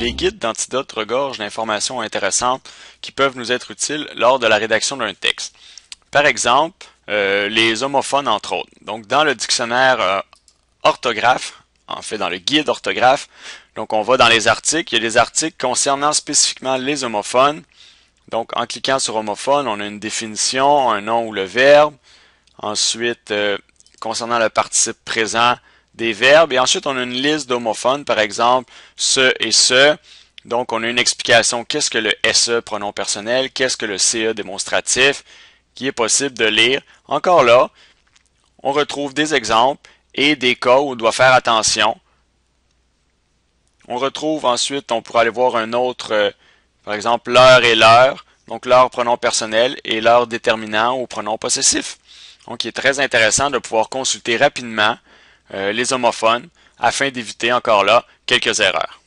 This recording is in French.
Les guides d'Antidote regorgent d'informations intéressantes qui peuvent nous être utiles lors de la rédaction d'un texte. Par exemple, euh, les homophones entre autres. Donc dans le dictionnaire euh, orthographe, en fait dans le guide orthographe, donc on va dans les articles, il y a des articles concernant spécifiquement les homophones. Donc en cliquant sur homophone, on a une définition, un nom ou le verbe. Ensuite, euh, concernant le participe présent, des verbes. Et ensuite, on a une liste d'homophones, par exemple, ce et ce. Donc, on a une explication, qu'est-ce que le SE pronom personnel, qu'est-ce que le CE démonstratif, qui est possible de lire. Encore là, on retrouve des exemples et des cas où on doit faire attention. On retrouve ensuite, on pourra aller voir un autre, euh, par exemple, l'heure et l'heure, donc leur pronom personnel et l'heure déterminant ou pronom possessif. Donc, il est très intéressant de pouvoir consulter rapidement euh, les homophones, afin d'éviter encore là quelques erreurs.